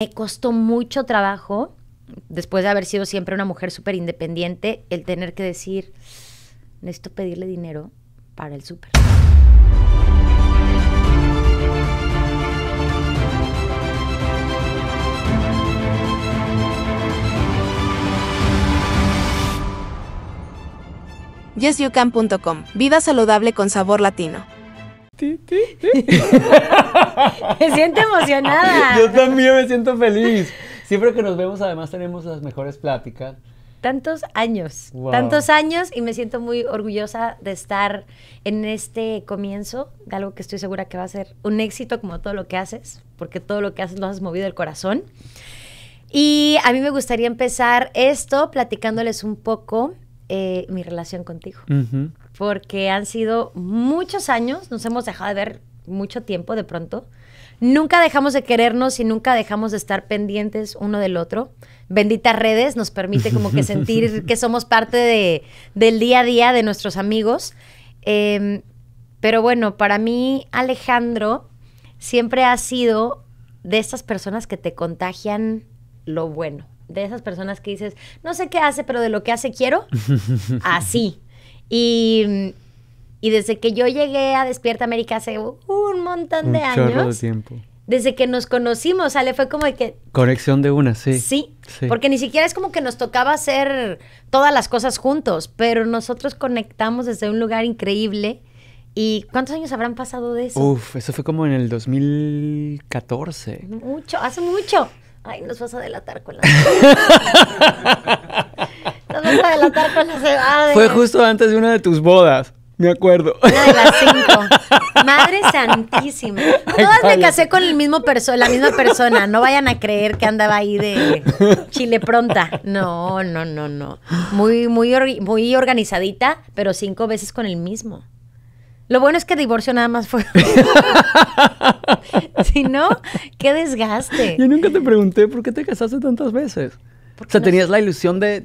Me costó mucho trabajo, después de haber sido siempre una mujer súper independiente, el tener que decir, necesito pedirle dinero para el súper. YesYouCan.com Vida saludable con sabor latino. me siento emocionada. Yo también me siento feliz. Siempre que nos vemos, además, tenemos las mejores pláticas. Tantos años, tantos años y me siento muy orgullosa de estar en este comienzo de algo que estoy segura que va a ser un éxito como todo lo que haces, porque todo lo que haces lo has movido el corazón. Y a mí me gustaría empezar esto platicándoles un poco eh, mi relación contigo, porque han sido muchos años, nos hemos dejado de ver mucho tiempo de pronto. Nunca dejamos de querernos y nunca dejamos de estar pendientes uno del otro. Benditas redes nos permite como que sentir que somos parte del día a día de nuestros amigos. Em, pero bueno, para mí Alejandro siempre ha sido de esas personas que te contagian lo bueno. De esas personas que dices, no sé qué hace, pero de lo que hace quiero. Así. Y y desde que yo llegué a Despierta América hace un montón de años. Chorro de tiempo. Desde que nos conocimos, Ale, fue como que... Conexión de una, sí. sí. porque ni siquiera es como que nos tocaba hacer todas las cosas juntos, pero nosotros conectamos desde un lugar increíble. ¿Y cuántos años habrán pasado de eso? Uf, eso fue como en el 2014. Mucho, hace mucho. Ay, nos vas a delatar con la... nos vas a delatar con la Fue justo antes de una de tus bodas. Me acuerdo. Una de las cinco. Madre santísima. Todas me casé con el mismo la misma persona. No vayan a creer que andaba ahí de chile pronta. No, no, no, no. Muy, muy, muy organizadita, pero cinco veces con el mismo. Lo bueno es que divorcio nada más fue. si no, qué desgaste. Yo nunca te pregunté por qué te casaste tantas veces o sea, tenías la ilusión de,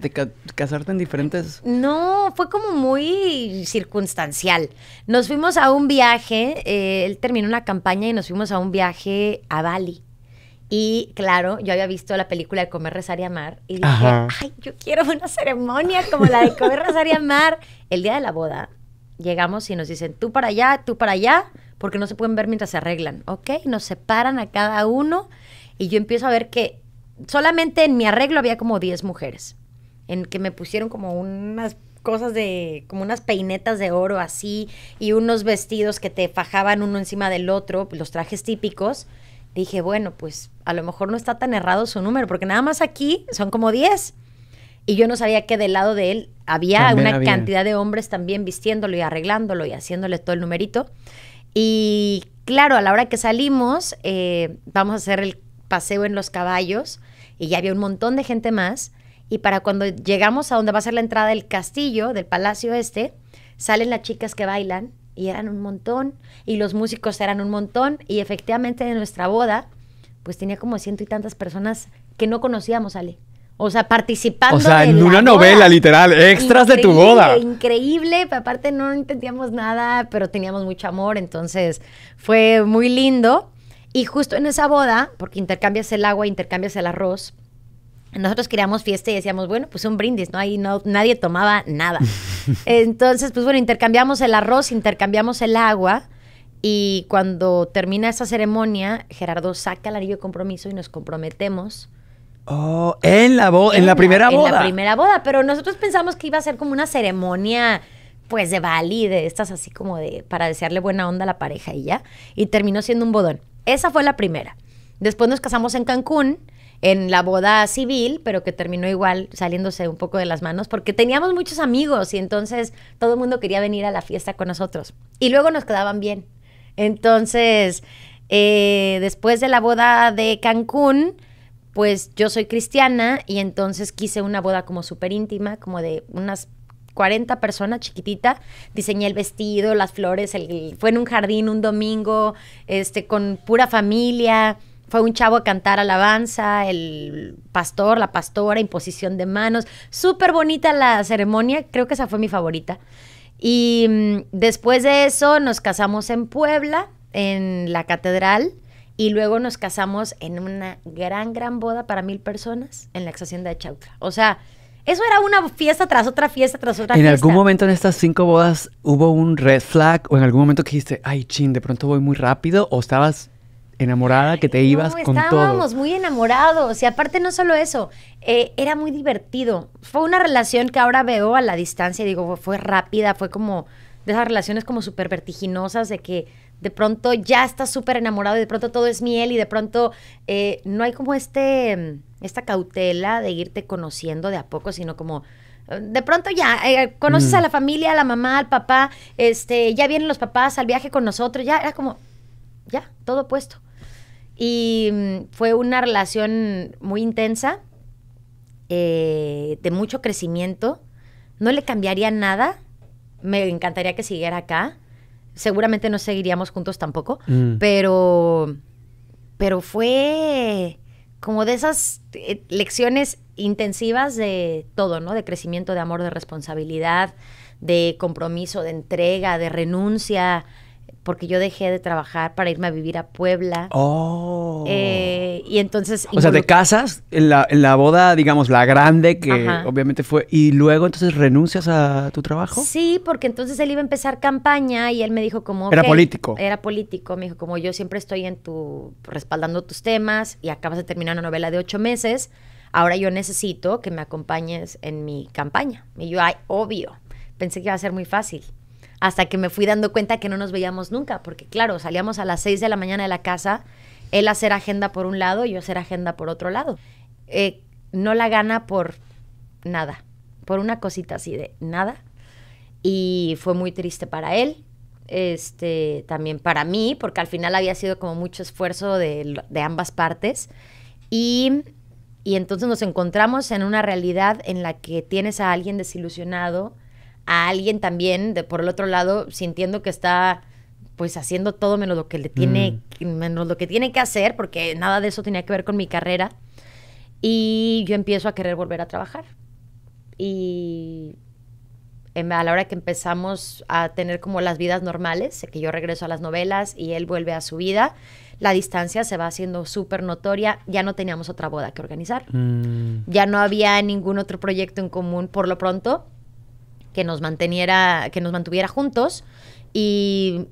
casarte en diferentes... No, fue como muy circunstancial. Nos fuimos a un viaje, eh, él terminó una campaña y nos fuimos a un viaje a Bali. Y claro, yo había visto la película de Comer, Rezar y Amar y dije, ay, yo quiero una ceremonia como la de Comer, Rezar y Amar. El día de la boda llegamos y nos dicen, tú para allá, tú para allá, porque no se pueden ver mientras se arreglan, ¿ok? Nos separan a cada uno y yo empiezo a ver que solamente en mi arreglo había como 10 mujeres, en que me pusieron como unas cosas de, como unas peinetas de oro así, y unos vestidos que te fajaban uno encima del otro, los trajes típicos. Dije, bueno, pues a lo mejor no está tan errado su número, porque nada más aquí son como 10. Y yo no sabía que del lado de él había una cantidad de hombres también vistiéndolo y arreglándolo y haciéndole todo el numerito. Y claro, a la hora que salimos, eh, vamos a hacer el paseo en los caballos y ya había un montón de gente más. Y para cuando llegamos a donde va a ser la entrada del castillo, del palacio este, salen las chicas que bailan y eran un montón. Y los músicos eran un montón. Y efectivamente en nuestra boda, pues tenía como ciento y tantas personas que no conocíamos, Ale. O sea, participando. O sea, en una novela, literal, extras de tu boda. Increíble, aparte no entendíamos nada, pero teníamos mucho amor, entonces fue muy lindo. Y justo en esa boda, porque intercambias el agua, intercambias el arroz, nosotros queríamos fiesta y decíamos, bueno, pues un brindis, ¿no? Ahí no, nadie tomaba nada. Entonces, pues bueno, intercambiamos el arroz, intercambiamos el agua. Y cuando termina esa ceremonia, Gerardo saca el anillo de compromiso y nos comprometemos. Oh, en la boda, en, la primera boda. En la primera boda, pero nosotros pensamos que iba a ser como una ceremonia pues de Bali, de estas así como de para desearle buena onda a la pareja y ya, y terminó siendo un bodón. Esa fue la primera. Después nos casamos en Cancún, en la boda civil, pero que terminó igual saliéndose un poco de las manos, porque teníamos muchos amigos y entonces todo el mundo quería venir a la fiesta con nosotros. Y luego nos quedaban bien. Entonces, eh, después de la boda de Cancún, pues yo soy cristiana y entonces quise una boda como súper íntima, como de unas 40 personas chiquitita, diseñé el vestido, las flores, el, fue en un jardín un domingo, este, con pura familia, fue un chavo a cantar alabanza, el pastor, la pastora, imposición de manos, súper bonita la ceremonia, creo que esa fue mi favorita. Y mm, después de eso nos casamos en Puebla, en la catedral, y luego nos casamos en una gran, gran boda para mil personas en la ex hacienda de Chautla, O sea, eso era una fiesta tras otra fiesta tras otra ¿En fiesta. ¿En algún momento en estas cinco bodas hubo un red flag o en algún momento que dijiste, ay, chin, de pronto voy muy rápido o estabas enamorada que te ibas con todo? Estábamos muy enamorados y aparte no solo eso, eh, era muy divertido. Fue una relación que ahora veo a la distancia y digo, fue rápida, fue como de esas relaciones como súper vertiginosas de que de pronto ya estás súper enamorado y de pronto todo es miel y de pronto eh, no hay como este, mm, esta cautela de irte conociendo de a poco, sino como... Mm, de pronto ya eh, conoces mm. a la familia, a la mamá, al papá, este, ya vienen los papás al viaje con nosotros, ya era como, ya, todo puesto. Y fue una relación muy intensa, eh, de mucho crecimiento. No le cambiaría nada. Me encantaría que siguiera acá seguramente no seguiríamos juntos tampoco, mm. pero, pero fue como de esas eh, lecciones intensivas de todo, ¿no? De crecimiento, de amor, de responsabilidad, de compromiso, de entrega, de renuncia, porque yo dejé de trabajar para irme a vivir a Puebla. Oh. Eh, y entonces... O sea, te casas en la, en la, boda, digamos, la grande, que obviamente fue, y luego entonces renuncias a tu trabajo. Sí, porque entonces él iba a empezar campaña y él me dijo como... era político. Era político, me dijo como yo siempre estoy en tu, respaldando tus temas y acabas de terminar una novela de ocho meses, ahora yo necesito que me acompañes en mi campaña. Y yo, ay, obvio, pensé que iba a ser muy fácil hasta que me fui dando cuenta que no nos veíamos nunca, porque claro, salíamos a las 6 de la mañana de la casa, él hacer agenda por un lado y yo hacer agenda por otro lado. Eh, no la gana por nada, por una cosita así de nada. Y fue muy triste para él, este, también para mí, porque al final había sido como mucho esfuerzo de, de ambas partes. Y, y entonces nos encontramos en una realidad en la que tienes a alguien desilusionado, a alguien también, de, por el otro lado, sintiendo que está pues haciendo todo menos lo que le tiene, mm. menos lo que tiene que hacer, porque nada de eso tenía que ver con mi carrera. Y yo empiezo a querer volver a trabajar. Y a la hora que empezamos a tener como las vidas normales, que yo regreso a las novelas y él vuelve a su vida, la distancia se va haciendo súper notoria. Ya no teníamos otra boda que organizar. Mm. Ya no había ningún otro proyecto en común por lo pronto que nos manteniera, que nos mantuviera juntos y,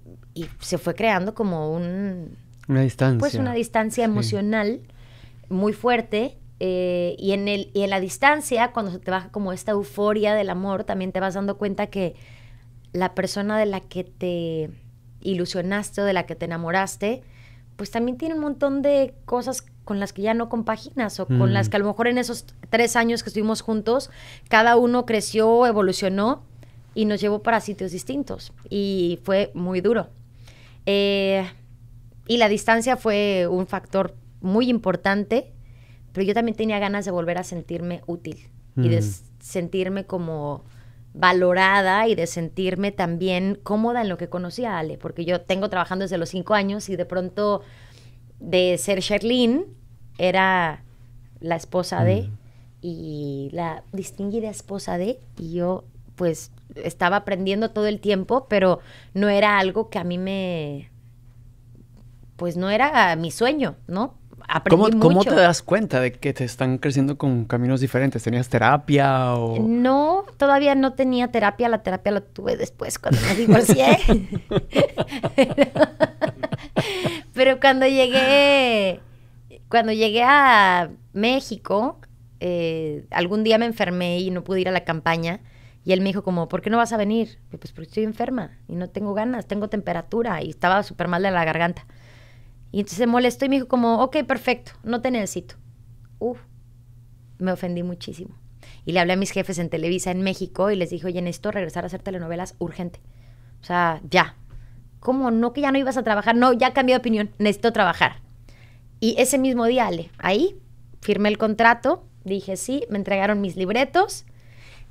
se fue creando como un... Una distancia. Pues una distancia emocional muy fuerte eh, y, en el, y en la distancia, cuando se te baja como esta euforia del amor, también te vas dando cuenta que la persona de la que te ilusionaste o de la que te enamoraste, pues también tiene un montón de cosas con las que ya no compaginas o con las mm. que a lo mejor en esos tres años que estuvimos juntos, cada uno creció, evolucionó y nos llevó para sitios distintos. Y fue muy duro. Eh, y la distancia fue un factor muy importante, pero yo también tenía ganas de volver a sentirme útil y de mm. sentirme como valorada y de sentirme también cómoda en lo que conocía a Ale, porque yo tengo trabajando desde los cinco años y de pronto de ser Sherlyn era la esposa de mm. y la distinguida esposa de y yo pues estaba aprendiendo todo el tiempo, pero no era algo que a mí me pues no era mi sueño, ¿no? ¿Cómo, ¿Cómo, te das cuenta de que te están creciendo con caminos diferentes? ¿Tenías terapia o...? No, todavía no tenía terapia. La terapia la tuve después cuando me divorcié. Pero cuando llegué cuando llegué a México, eh, algún día me enfermé y no pude ir a la campaña. Y él me dijo como, ¿por qué no vas a venir? pues porque estoy enferma y no tengo ganas, tengo temperatura y estaba súper mal de la garganta. Y entonces se molestó y me dijo como, ok, perfecto, no te necesito. Uf, me ofendí muchísimo. Y le hablé a mis jefes en Televisa en México y les dije, oye, necesito regresar a hacer telenovelas urgente. O sea, ya. ¿Cómo no que ya no ibas a trabajar? No, ya cambié de opinión, necesito trabajar. Y ese mismo día, Ale, ahí firmé el contrato, dije sí, me entregaron mis libretos.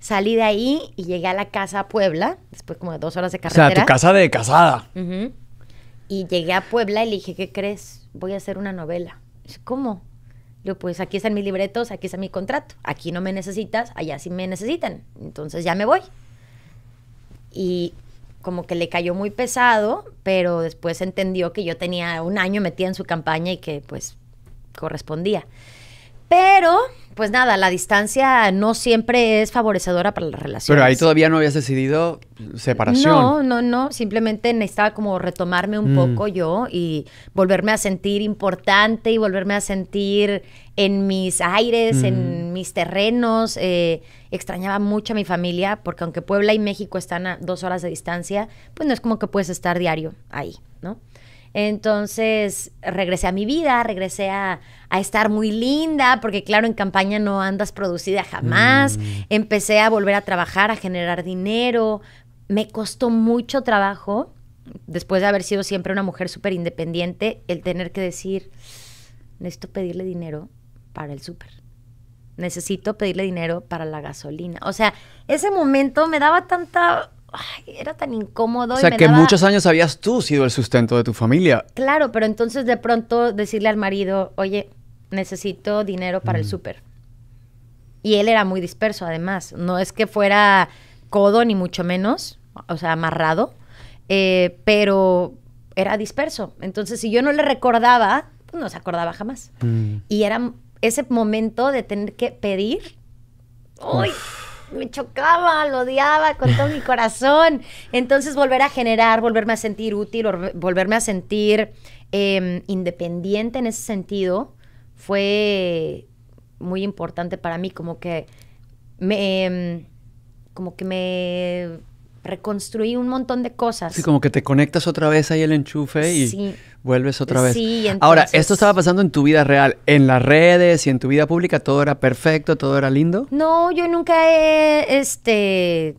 Salí de ahí y llegué a la casa a Puebla, después como dos horas de carretera. O sea, tu casa de casada. Y llegué a Puebla y le dije, ¿qué crees? Voy a hacer una novela. ¿cómo? Yo, pues aquí están mis libretos, aquí está mi contrato. Aquí no me necesitas, allá sí me necesitan. Entonces ya me voy. Y como que le cayó muy pesado, pero después entendió que yo tenía un año metida en su campaña y que pues correspondía. Pero, pues nada, la distancia no siempre es favorecedora para la relación. Pero ahí todavía no habías decidido separación. No, no, no. Simplemente necesitaba como retomarme un mm. poco yo y volverme a sentir importante y volverme a sentir en mis aires, en mm. mis terrenos. Eh, extrañaba mucho a mi familia, porque aunque Puebla y México están a dos horas de distancia, pues no es como que puedes estar diario ahí, ¿no? Entonces regresé a mi vida, regresé a, estar muy linda, porque claro, en campaña no andas producida jamás. Mm. Empecé a volver a trabajar, a generar dinero. Me costó mucho trabajo, después de haber sido siempre una mujer súper independiente, el tener que decir, necesito pedirle dinero para el súper necesito pedirle dinero para la gasolina. O sea, ese momento me daba tanta... era tan incómodo. O sea, que muchos años habías tú sido el sustento de tu familia. Claro, pero entonces de pronto decirle al marido, oye, necesito dinero para el súper. Y él era muy disperso, además. No es que fuera codo, ni mucho menos, o sea, amarrado, eh, pero era disperso. Entonces, si yo no le recordaba, pues no se acordaba jamás. Mm. Y era ese momento de tener que pedir, ¡ay! Me chocaba, lo odiaba con todo mi corazón. Entonces volver a generar, volverme a sentir útil, volverme a sentir em, independiente en ese sentido, fue muy importante para mí, como que me... Em, como que me reconstruí un montón de cosas. Sí, como que te conectas otra vez ahí el enchufe y vuelves otra vez. Ahora, esto estaba pasando en tu vida real, en las redes y en tu vida pública, todo era perfecto, todo era lindo. No, yo nunca he este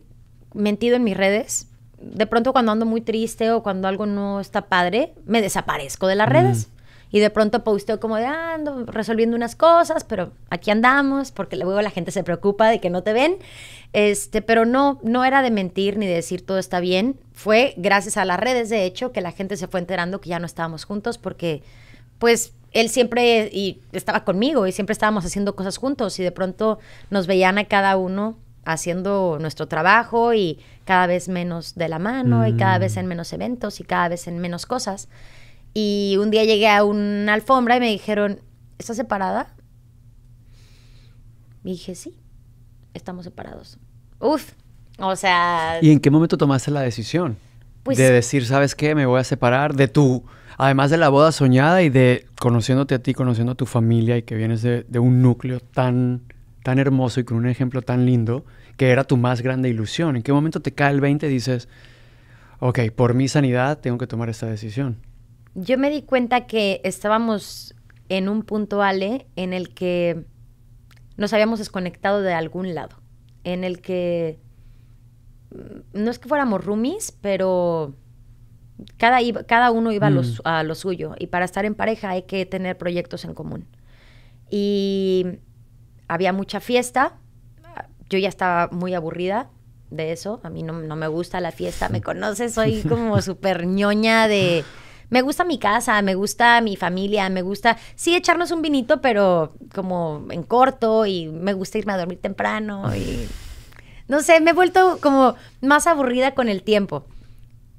mentido en mis redes. De pronto cuando ando muy triste o cuando algo no está padre, me desaparezco de las mm. redes. Y de pronto posteo como de ah, ando resolviendo unas cosas, pero aquí andamos porque luego la gente se preocupa de que no te ven. Este, pero no, no era de mentir ni de decir todo está bien. Fue gracias a las redes, de hecho, que la gente se fue enterando que ya no estábamos juntos porque, pues, él siempre y estaba conmigo y siempre estábamos haciendo cosas juntos y de pronto nos veían a cada uno haciendo nuestro trabajo y cada vez menos de la mano y cada vez en mm. menos eventos y cada vez en menos cosas. Y un día llegué a una alfombra y me dijeron, ¿estás separada? Y dije, sí estamos separados. Uf, o sea... ¿Y en qué momento tomaste la decisión? Pues, de decir, ¿sabes qué? Me voy a separar de tú? además de la boda soñada y de conociéndote a ti, conociendo a tu familia y que vienes de, un núcleo tan, tan hermoso y con un ejemplo tan lindo, que era tu más grande ilusión. ¿En qué momento te cae el 20 y dices, ok, por mi sanidad tengo que tomar esta decisión? Yo me di cuenta que estábamos en un punto, Ale, en el que nos habíamos desconectado de algún lado, en el que mm, no es que fuéramos roomies, pero cada, cada uno iba mm. a, lo, suyo. Y para estar en pareja hay que tener proyectos en común. Y había mucha fiesta. Yo ya estaba muy aburrida de eso. A mí no, no me gusta la fiesta. Me conoces, soy como súper ñoña de me gusta mi casa, me gusta mi familia, me gusta, sí, echarnos un vinito, pero como en corto y me gusta irme a dormir temprano y... No sé, me he vuelto como más aburrida con el tiempo.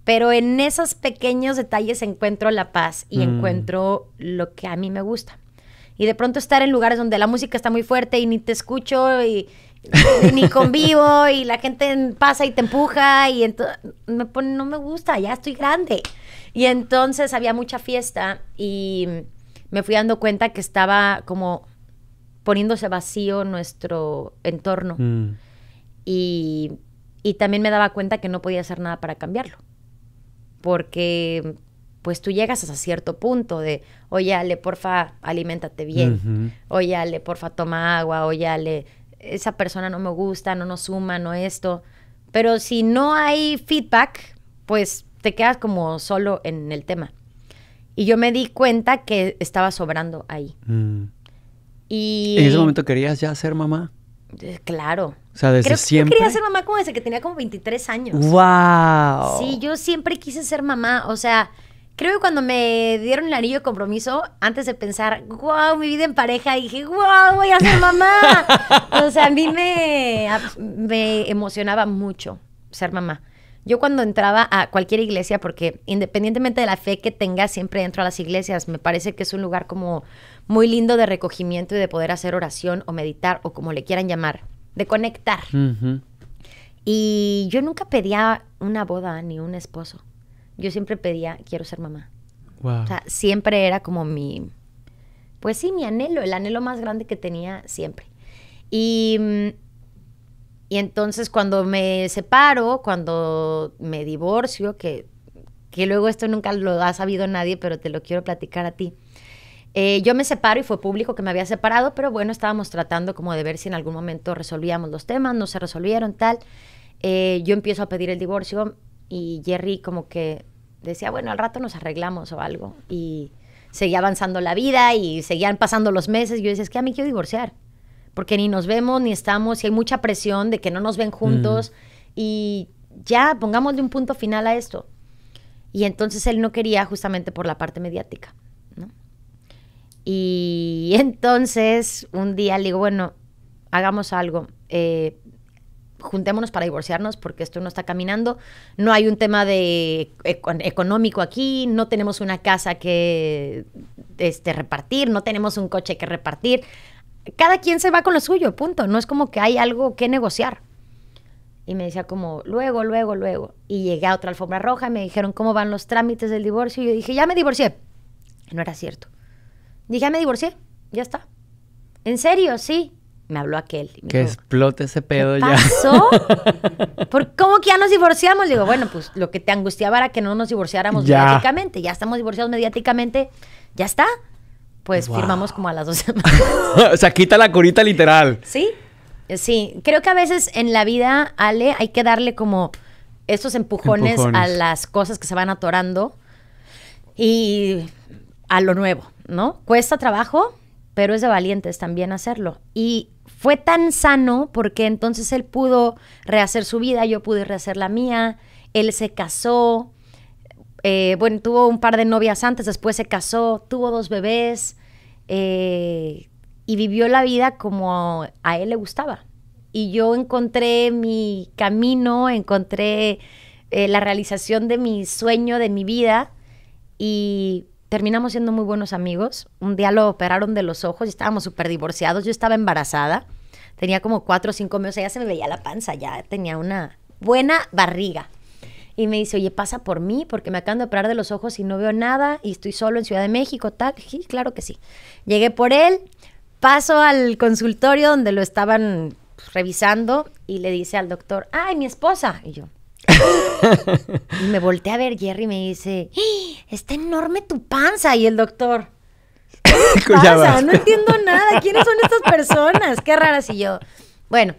Pero en esos pequeños detalles encuentro la paz y mm. encuentro lo que a mí me gusta. Y de pronto estar en lugares donde la música está muy fuerte y ni te escucho y, ni convivo y la gente pasa y te empuja y entonces me no me gusta, ya estoy grande. Y entonces había mucha fiesta y me fui dando cuenta que estaba como poniéndose vacío nuestro entorno. Mm. Y, también me daba cuenta que no podía hacer nada para cambiarlo. Porque pues tú llegas hasta cierto punto de, oye Ale, porfa, aliméntate bien, oye Ale, porfa, toma agua, oye Ale, esa persona no me gusta, no nos suma, no esto. Pero si no hay feedback, pues te quedas como solo en el tema. Y yo me di cuenta que estaba sobrando ahí. Mm. Y... ¿En ese momento querías ya ser mamá? Eh, claro. O sea, desde siempre. Yo quería ser mamá como desde que tenía como 23 años. ¡Wow! Sí, yo siempre quise ser mamá. O sea, Creo que cuando me dieron el anillo de compromiso, antes de pensar, wow, mi vida en pareja, dije, wow, voy a ser mamá. o sea, a mí me, me emocionaba mucho ser mamá. Yo cuando entraba a cualquier iglesia, porque independientemente de la fe que tenga, siempre entro a las iglesias. Me parece que es un lugar como muy lindo de recogimiento y de poder hacer oración o meditar o como le quieran llamar, de conectar. Y yo nunca pedía una boda ni un esposo. Yo siempre pedía, quiero ser mamá. O sea, siempre era como mi, pues sí, mi anhelo, el anhelo más grande que tenía siempre. Y mm, y entonces cuando me separo, cuando me divorcio, que, que luego esto nunca lo ha sabido nadie, pero te lo quiero platicar a ti. Eh, yo me separo y fue público que me había separado, pero bueno, estábamos tratando como de ver si en algún momento resolvíamos los temas, no se resolvieron, tal. Eh, yo empiezo a pedir el divorcio y Jerry como que decía, bueno, al rato nos arreglamos o algo. Y seguía avanzando la vida y seguían pasando los meses. Yo decía, es que a mí quiero divorciar porque ni nos vemos, ni estamos, y hay mucha presión de que no nos ven mm. juntos. Y ya, pongamos de un punto final a esto. Y entonces él no quería justamente por la parte mediática. ¿no? Y entonces un día le digo, bueno, hagamos algo. Eh, juntémonos para divorciarnos porque esto no está caminando. No hay un tema de económico aquí, no tenemos una casa que este, repartir, no tenemos un coche que repartir cada quien se va con lo suyo, punto. No es como que hay algo que negociar. Y me decía como, luego, luego, luego. Y llegué a otra alfombra roja y me dijeron cómo van los trámites del divorcio. Y yo dije, ya me divorcié. No era cierto. Dije, ya me divorcié, ya está. ¿En serio? Sí. Me habló aquel. que explote ese pedo ya. ¿Pasó? ¿Por cómo que ya nos divorciamos? Digo, bueno, pues lo que te angustiaba era que no nos divorciáramos mediáticamente. Ya estamos divorciados mediáticamente. Ya está pues firmamos como a las dos semanas. o sea, quita la curita literal. Sí, eh, sí. Creo que a veces en la vida, Ale, hay que darle como estos empujones. a las cosas que se van atorando y a lo nuevo, ¿no? Cuesta trabajo, pero es de valientes también hacerlo. Y fue tan sano porque entonces él pudo rehacer su vida, yo pude rehacer la mía, él se casó, eh, bueno, tuvo un par de novias antes, después se casó, tuvo dos bebés eh, y vivió la vida como a él le gustaba. Y yo encontré mi camino, encontré eh, la realización de mi sueño, de mi vida y terminamos siendo muy buenos amigos. Un día lo operaron de los ojos y estábamos súper divorciados. Yo estaba embarazada, tenía como cuatro o cinco meses, ya se me veía la panza, ya tenía una buena barriga y me dice, oye, pasa por mí porque me acaban de parar de los ojos y no veo nada y estoy solo en Ciudad de México, tal. Sí, claro que sí. Llegué por él, paso al consultorio donde lo estaban pues, revisando y le dice al doctor, ay, mi esposa. Y yo. y me volteé a ver Jerry y me dice, ¡Ah! está enorme tu panza. Y el doctor, ¿qué No entiendo nada. ¿Quiénes son estas personas? Qué raras. Y yo, bueno,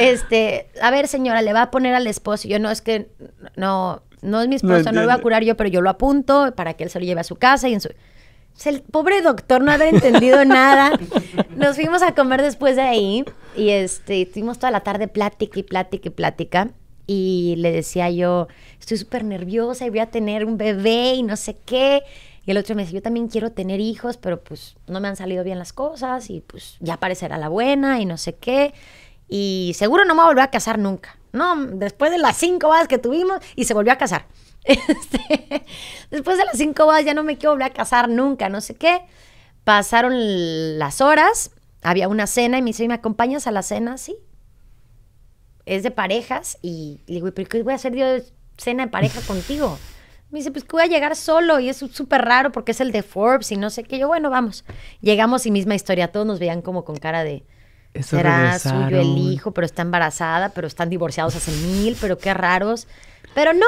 este, a ver, señora, le va a poner al esposo. Yo no es que no, no es mi esposo, no, lo voy a curar yo, pero yo lo apunto para que él se lo lleve a su casa y en su. El pobre doctor no habrá entendido nada. Nos fuimos a comer después de ahí y este, estuvimos toda la tarde plática y plática y plática. Y le decía yo, estoy súper nerviosa y voy a tener un bebé y no sé qué. Y el otro me dice, yo también quiero tener hijos, pero pues no me han salido bien las cosas y pues ya parecerá la buena y no sé qué y seguro no me volvió a casar nunca. No, después de las cinco bodas que tuvimos y se volvió a casar. Este, después de las cinco bodas ya no me quiero volver a casar nunca, no sé qué. Pasaron las horas, había una cena y me dice, ¿me acompañas a la cena? Sí. Es de parejas y le digo, ¿pero qué voy a hacer yo cena de pareja contigo? Me dice, pues que voy a llegar solo y es súper raro porque es el de Forbes y no sé qué. Yo, bueno, vamos. Llegamos y misma historia, todos nos veían como con cara de será suyo el hijo, pero está embarazada, pero están divorciados hace mil, pero qué raros. Pero no,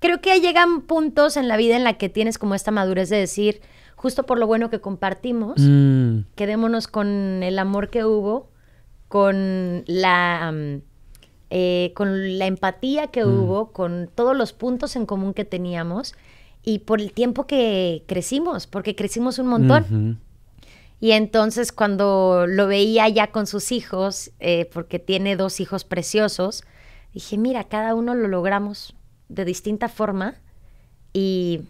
creo que llegan puntos en la vida en la que tienes como esta madurez de decir, justo por lo bueno que compartimos, mm. quedémonos con el amor que hubo, con la... Mm, eh, con la empatía que mm. hubo, con todos los puntos en común que teníamos y por el tiempo que crecimos, porque crecimos un montón. Y entonces cuando lo veía ya con sus hijos, eh, porque tiene dos hijos preciosos, dije, mira, cada uno lo logramos de distinta forma y,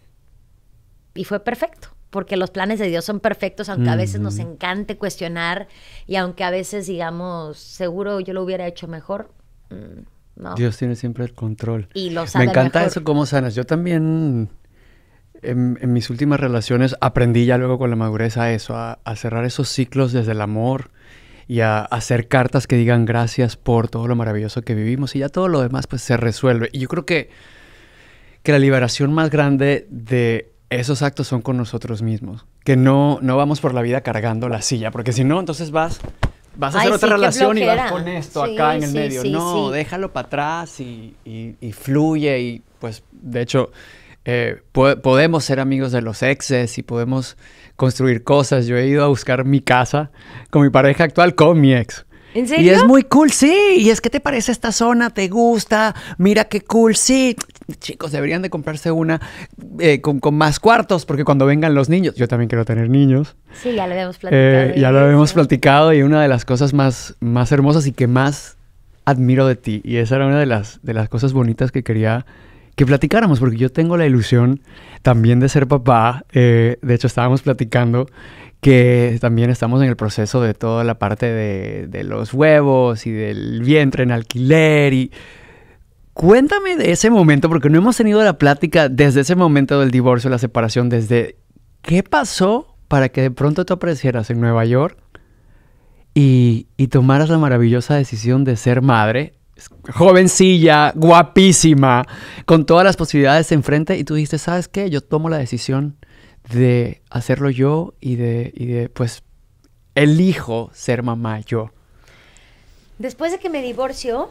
fue perfecto, porque los planes de Dios son perfectos, aunque a veces nos encante cuestionar y aunque a veces digamos, seguro yo lo hubiera hecho mejor. Mm, Dios tiene siempre el control. Y lo sabe Me encanta eso, como sanas. Yo también en, mis últimas relaciones aprendí ya luego con la madurez a eso, a, cerrar esos ciclos desde el amor y a, hacer cartas que digan gracias por todo lo maravilloso que vivimos y ya todo lo demás pues se resuelve. Y yo creo que, que la liberación más grande de esos actos son con nosotros mismos, que no, no vamos por la vida cargando la silla, porque si no, entonces vas... Vas a otra relación y vas con esto acá en el medio. no, déjalo para atrás y, y fluye. Y pues, de hecho, eh, podemos ser amigos de los exes y podemos construir cosas. Yo he ido a buscar mi casa con mi pareja actual, con mi ex. ¿En serio? Y es muy cool, sí. Y es que te parece esta zona, te gusta, mira qué cool, sí. Chicos, deberían de comprarse una eh, con, con, más cuartos, porque cuando vengan los niños, yo también quiero tener niños. Sí, ya lo habíamos eh, platicado. ya lo habíamos platicado y una de las cosas más, más hermosas y que más admiro de ti, y esa era una de las, de las cosas bonitas que quería que platicáramos, porque yo tengo la ilusión también de ser papá. Eh, de hecho, estábamos platicando que también estamos en el proceso de toda la parte de, los huevos y del vientre en alquiler y... Cuéntame de ese momento, porque no hemos tenido la plática desde ese momento del divorcio, la separación, desde qué pasó para que de pronto tú aparecieras en Nueva York y, y tomaras la maravillosa decisión de ser madre jovencilla, guapísima, con todas las posibilidades enfrente y tú dijiste, ¿sabes qué? Yo tomo la decisión de hacerlo yo y de, y de pues, elijo ser mamá yo. Después de que me divorció,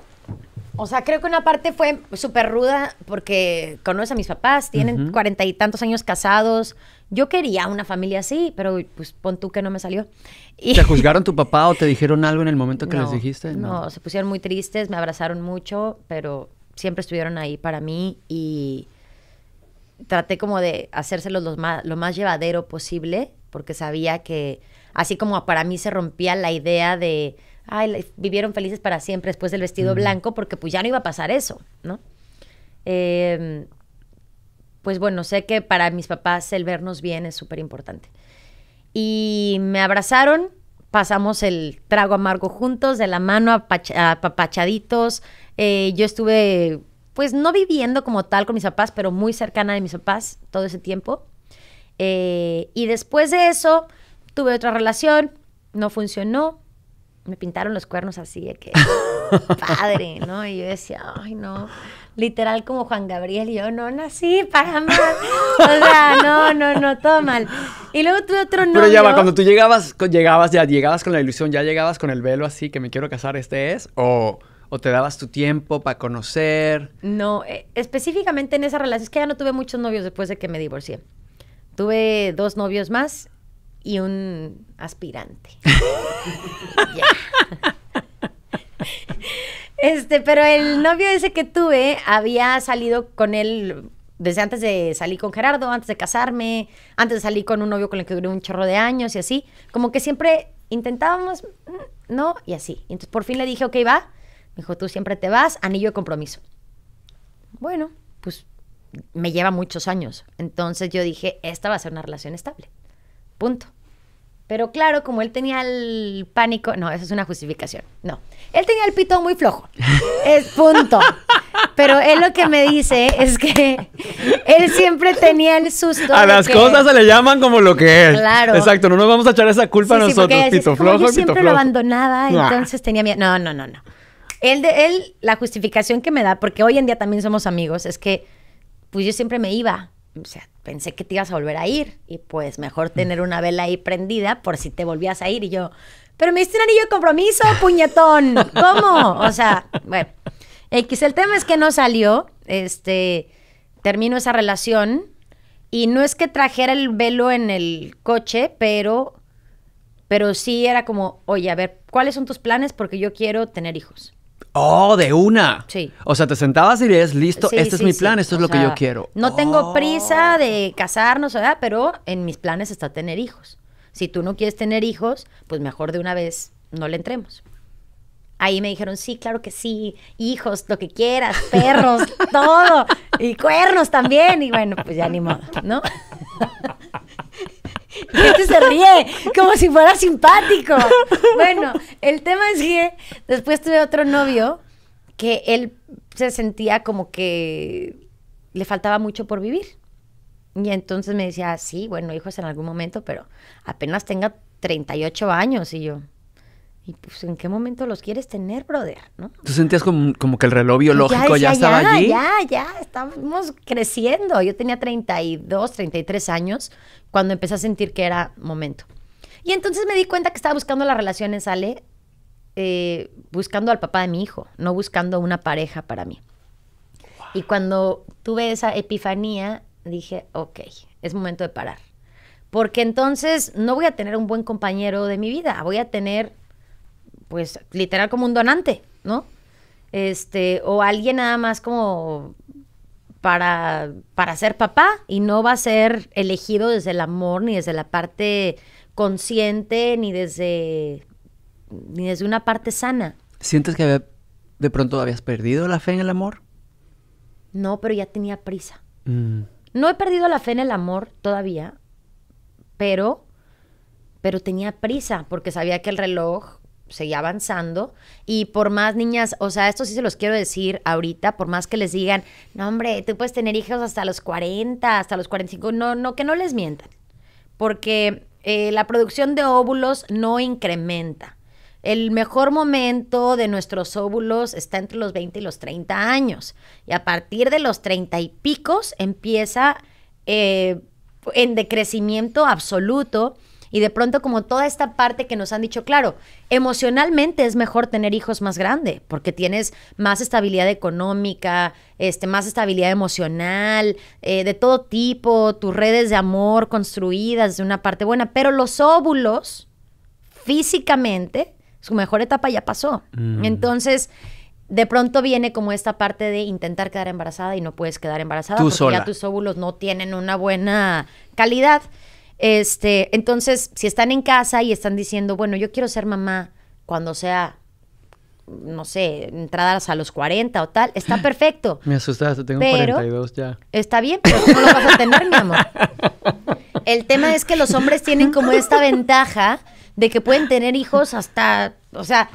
o sea, creo que una parte fue súper ruda porque conoce a mis papás, tienen cuarenta y tantos años casados, yo quería una familia así, pero pues pon tú que no me salió. Y... ¿Te juzgaron tu papá o te dijeron algo en el momento que les dijiste? No. se pusieron muy tristes, me abrazaron mucho, pero siempre estuvieron ahí para mí y traté como de hacérselos lo más, lo más llevadero posible, porque sabía que así como para mí se rompía la idea de, ay, vivieron felices para siempre después del vestido blanco, porque pues ya no iba a pasar eso, ¿no? Eh, pues bueno, sé que para mis papás el vernos bien es súper importante. Y me abrazaron, pasamos el trago amargo juntos, de la mano, apapachaditos. Eh, yo estuve, pues no viviendo como tal con mis papás, pero muy cercana de mis papás todo ese tiempo. Eh, y después de eso, tuve otra relación, no funcionó, me pintaron los cuernos así de que padre, Y yo decía, ay, no, literal como Juan Gabriel, y yo no nací para amar. o sea, no, no, no, todo mal. Y luego tuve otro novio. Pero ya va, cuando tú llegabas, llegabas ya, llegabas con la ilusión, ya llegabas con el velo así, que me quiero casar, este es, o... te dabas tu tiempo para conocer? No, eh, específicamente en esa relación. Es que ya no tuve muchos novios después de que me divorcié. Tuve dos novios más y un aspirante. ya. Este, pero el novio ese que tuve había salido con él desde antes de salir con Gerardo, antes de casarme, antes de salir con un novio con el que duré un chorro de años y así. Como que siempre intentábamos, mm, no, y así. Entonces por fin le dije, ok, va. Me dijo, tú siempre te vas, anillo de compromiso. Bueno, pues me lleva muchos años. Entonces yo dije, esta va a ser una relación estable. Punto. Pero claro, como él tenía el pánico, no, esa es una justificación. No. Él tenía el pito muy flojo. Es punto. Pero él lo que me dice es que él siempre tenía el susto. A las cosas se le llaman como lo que es. Claro. Exacto, no nos vamos a echar esa culpa a nosotros. Sí, pito flojo, yo siempre lo abandonaba, ah. entonces tenía miedo. No, no, no, no. Él, de, él, la justificación que me da, porque hoy en día también somos amigos, es que pues yo siempre me iba. O sea, pensé que te ibas a volver a ir y pues mejor tener una vela ahí prendida por si te volvías a ir. Y yo, pero me diste un anillo de compromiso, puñetón. ¿Cómo? O sea, bueno. X, el tema es que no salió. Este, termino esa relación. Y no es que trajera el velo en el coche, pero, pero sí era como, oye, a ver, ¿cuáles son tus planes? Porque yo quiero tener hijos. Oh, de una. Sí. O sea, te sentabas y dices, listo, este es mi plan, esto es lo que yo quiero. No tengo oh. prisa de casarnos, ¿verdad? pero en mis planes está tener hijos. Si tú no quieres tener hijos, pues mejor de una vez no le entremos. Ahí me dijeron, sí, claro que sí, hijos, lo que quieras, perros, todo, y cuernos también, y bueno, pues ya ni modo, ¿no? Y este se ríe, como si fuera simpático. Bueno, el tema es que después tuve otro novio que él se sentía como que le faltaba mucho por vivir. Y entonces me decía, sí, bueno, hijos en algún momento, pero apenas tenga 38 años. Y yo, y pues, ¿en qué momento los quieres tener, brother? ¿No? ¿Tú sentías como, que el reloj biológico ya, estaba ya, allí? Ya, ya, estamos creciendo. Yo tenía 32, 33 años cuando empecé a sentir que era momento. Y entonces me di cuenta que estaba buscando las relaciones, Ale, eh, buscando al papá de mi hijo, no buscando una pareja para mí. Y cuando tuve esa epifanía, dije, ok, es momento de parar. Porque entonces no voy a tener un buen compañero de mi vida, voy a tener, pues, literal como un donante, ¿no? Este, o alguien nada más como para, para ser papá y no va a ser elegido desde el amor, ni desde la parte consciente, ni desde, ni desde una parte sana. ¿Sientes que de pronto habías perdido la fe en el amor? No, pero ya tenía prisa. Mm. No he perdido la fe en el amor todavía, pero, pero tenía prisa porque sabía que el reloj seguía avanzando. Y por más niñas, o sea, esto sí se los quiero decir ahorita, por más que les digan, no, hombre, tú puedes tener hijos hasta los 40, hasta los 45, no, no, que no les mientan. Porque eh, la producción de óvulos no incrementa. El mejor momento de nuestros óvulos está entre los 20 y los 30 años. Y a partir de los 30 y picos empieza eh, en decrecimiento absoluto. Y de pronto como toda esta parte que nos han dicho, claro, emocionalmente es mejor tener hijos más grande porque tienes más estabilidad económica, este, más estabilidad emocional, eh, de todo tipo, tus redes de amor construidas de una parte buena, pero los óvulos físicamente su mejor etapa ya pasó. Mm. Entonces, de pronto viene como esta parte de intentar quedar embarazada y no puedes quedar embarazada porque ya tus óvulos no tienen una buena calidad. Este, entonces, si están en casa y están diciendo, bueno, yo quiero ser mamá cuando sea no sé, entradas a los 40 o tal, está perfecto. Me asustaste, tengo pero, 42 ya. Está bien, pero ¿cómo lo vas a tener, mi amor? El tema es que los hombres tienen como esta ventaja de que pueden tener hijos hasta, o sea,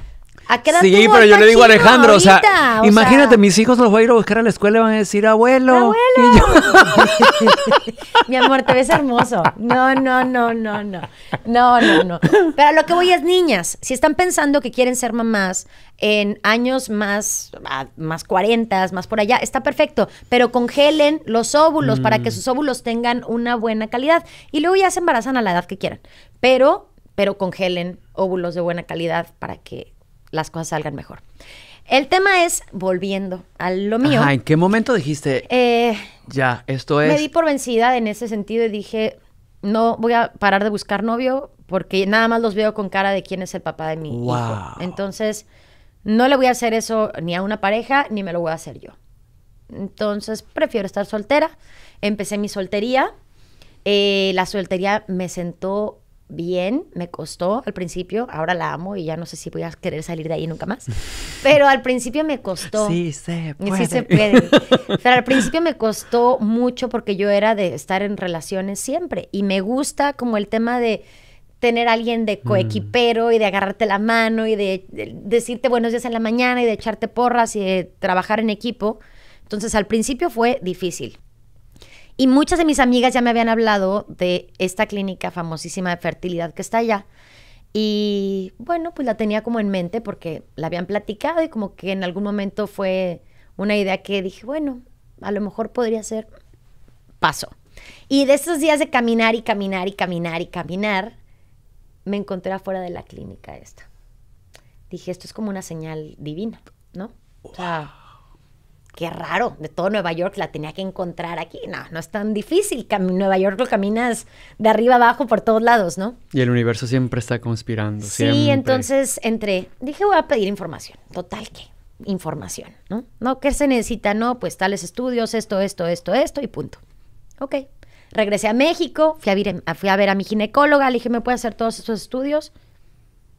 ¿a qué edad Sí, pero yo le digo a Alejandro, o sea, imagínate, mis hijos los voy a ir a buscar a la escuela y van a decir, abuelo. Abuelo. Mi amor, te ves hermoso. No, no, no, no, no. No, no, no. Pero lo que voy es, niñas, si están pensando que quieren ser mamás en años más, ah, más 40, más por allá, está perfecto. Pero congelen los óvulos para que mm. sus óvulos tengan una buena calidad. Y luego ya se embarazan a la edad que quieran. Pero pero congelen óvulos de buena calidad para que las cosas salgan mejor. El tema es, volviendo a lo mío. Ajá, ¿En qué momento dijiste? Eh, ya, esto es. Me di por vencida en ese sentido y dije, no voy a parar de buscar novio porque nada más los veo con cara de quién es el papá de mi hijo. Entonces, no le voy a hacer eso ni a una pareja ni me lo voy a hacer yo. Entonces, prefiero estar soltera. Empecé mi soltería. Eh, la soltería me sentó bien, me costó al principio, ahora la amo y ya no sé si voy a querer salir de ahí nunca más, pero al principio me costó. Sí, se Pero al principio me costó mucho porque yo era de estar en relaciones siempre y me gusta como el tema de tener a alguien de mm. coequipero y de agarrarte la mano y de, de, decirte buenos días en la mañana y de echarte porras y de trabajar en equipo. Entonces al principio fue difícil. Y muchas de mis amigas ya me habían hablado de esta clínica famosísima de fertilidad que está allá. Y bueno, pues la tenía como en mente porque la habían platicado y como que en algún momento fue una idea que dije, bueno, a lo mejor podría ser paso. Y de esos días de caminar y caminar y caminar y caminar, me encontré afuera de la clínica esta. Dije, esto es como una señal divina, ¿no? qué raro, de todo Nueva York la tenía que encontrar aquí. No, no es tan difícil. Nueva York lo caminas de arriba abajo por todos lados, ¿no? Y el universo siempre está conspirando. Sí, entonces entré. Dije, voy a pedir información. Total, que Información, ¿no? No, ¿qué se necesita? No, pues tales estudios, esto, esto, esto, esto y punto. Ok. Regresé a México, fui a, ver a mi ginecóloga, le dije, ¿me puede hacer todos esos estudios?